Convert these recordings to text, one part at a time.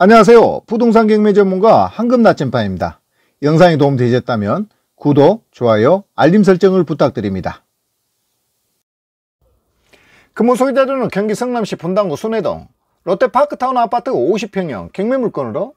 안녕하세요. 부동산 경매 전문가 황금 나침반입니다. 영상이 도움되셨다면 구독, 좋아요, 알림 설정을 부탁드립니다. 금호 소유자들은 경기 성남시 분당구 순회동 롯데파크타운 아파트 50평형 경매 물건으로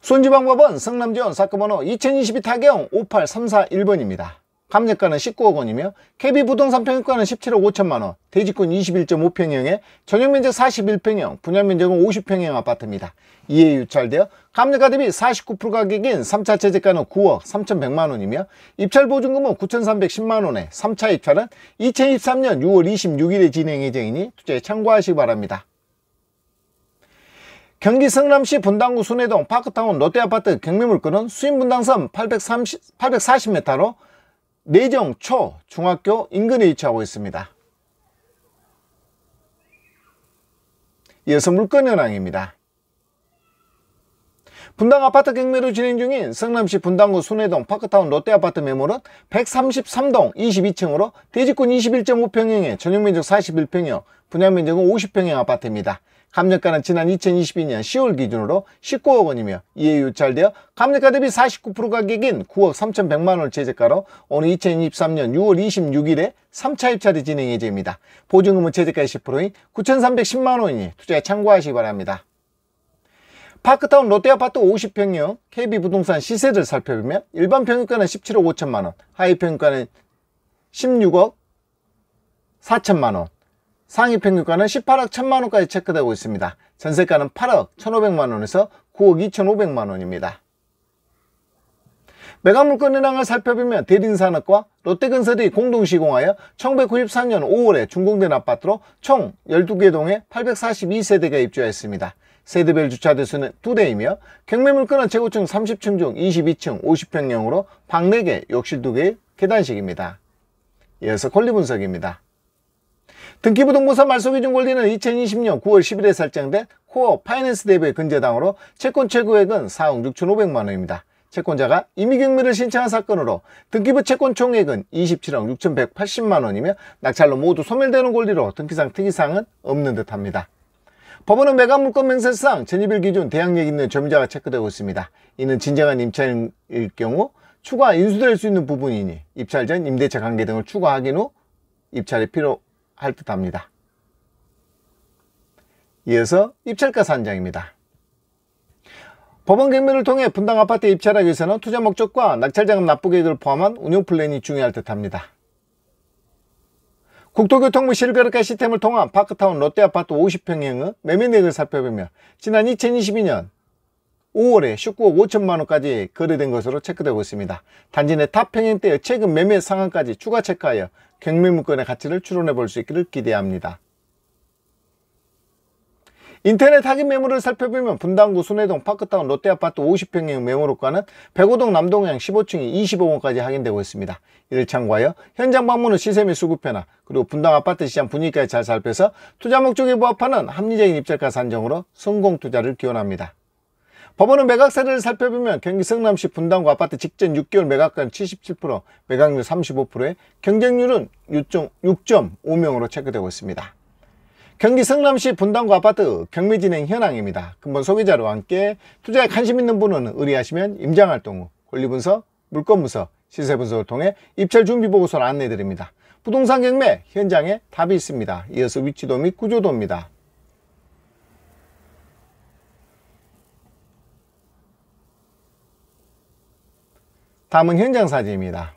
손지방법은 성남지원 사건번호 2022 타경 58341번입니다. 감내가는 19억 원이며 KB 부동산 평균가는 17억 5천만 원, 대지권 21.5평형에 전용면적 41평형, 분양면적은 50평형 아파트입니다. 이에 유찰되어 감내가 대비 49% 가격인 3차 제저가는 9억 3,100만 원이며 입찰 보증금은 9,310만 원에 3차 입찰은 2023년 6월 26일에 진행 예정이니 투자에 참고하시기 바랍니다. 경기 성남시 분당구 순회동 파크타운 롯데아파트 경매물건은 수입분당선 840m로 내정 초 중학교 인근에 위치하고 있습니다. 이어서 물건현황입니다. 분당 아파트 경매로 진행 중인 성남시 분당구 순회동 파크타운 롯데아파트 매물은 133동 22층으로 대지권 21.5평형에 전용면적 41평형, 분양면적은 50평형 아파트입니다. 감정가는 지난 2022년 10월 기준으로 19억 원이며 이에 유찰되어 감정가 대비 49% 가격인 9억 3,100만 원 제재가로 오늘 2023년 6월 26일에 3차 입찰이 진행 예정입니다. 보증금은 제재가 10%인 9,310만 원이니 투자에 참고하시기 바랍니다. 파크타운 롯데아파트 50평형 KB부동산 시세를 살펴보면 일반 평균가는 17억 5천만원 하위 평균가는 16억 4천만원 상위 평균가는 18억 1천만원까지 체크되고 있습니다 전세가는 8억 1,500만원에서 9억 2,500만원입니다 매각물건현황을 살펴보면 대린산업과 롯데건설이 공동 시공하여 1993년 5월에 준공된 아파트로 총 12개 동에 842세대가 입주하였습니다. 세드벨 주차대 수는 2대이며 경매물 끊한 최고층 30층 중 22층 50평형으로 방 4개, 욕실 2개, 계단식입니다. 이어서 권리 분석입니다. 등기부등본사 말소기준 권리는 2020년 9월 10일에 설정된 코어 파이낸스 대비의 근저당으로 채권 최고액은 4억 6,500만원입니다. 채권자가 임의경매를 신청한 사건으로 등기부 채권 총액은 27억 6,180만원이며 낙찰로 모두 소멸되는 권리로 등기상 특이사항은 없는 듯합니다. 법원은 매각물건 맹세상 재니일 기준 대항력 있는 점유자가 체크되고 있습니다. 이는 진정한 임차인일 경우 추가 인수될 수 있는 부분이니 입찰 전 임대차 관계 등을 추가하긴 후 입찰이 필요할 듯합니다. 이어서 입찰가 산정입니다. 법원 경매를 통해 분당 아파트 입찰하기 위해서는 투자 목적과 낙찰자금 납부 계획을 포함한 운영 플랜이 중요할 듯합니다. 국토교통부실 거래가 시스템을 통한 파크타운 롯데아파트 50평형의 매매내역을살펴보며 지난 2022년 5월에 19억 5천만원까지 거래된 것으로 체크되고 있습니다. 단지 내 탑평행 때의 최근 매매 상황까지 추가 체크하여 경매 물건의 가치를 추론해 볼 수 있기를 기대합니다. 인터넷 타깃 매물을 살펴보면 분당구 순회동 파크타운 롯데아파트 50평형 매물호가는 105동 남동향 15층이 25원까지 확인되고 있습니다. 이를 참고하여 현장 방문 후 시세 및 수급 변화 그리고 분당 아파트 시장 분위기까지 잘 살펴서 투자 목적에 부합하는 합리적인 입찰가 산정으로 성공 투자를 기원합니다. 법원은 매각세를 살펴보면 경기 성남시 분당구 아파트 직전 6개월 매각가는 77%, 매각률 35%에 경쟁률은 6.5명으로 체크되고 있습니다. 경기 성남시 분당구 아파트 경매 진행 현황입니다. 근본 소개자료 함께 투자에 관심 있는 분은 의뢰하시면 임장활동 후 권리분석, 물건분석, 시세분석을 통해 입찰 준비 보고서를 안내드립니다. 부동산 경매 현장에 답이 있습니다. 이어서 위치도 및 구조도입니다. 다음은 현장 사진입니다.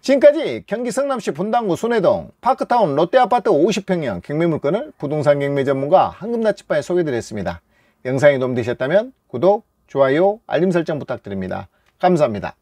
지금까지 경기 성남시 분당구 순회동 파크타운 롯데아파트 50평형 경매물건을 부동산 경매 전문가 한금나치바에 소개드렸습니다. 영상이 도움되셨다면 구독, 좋아요, 알림 설정 부탁드립니다. 감사합니다.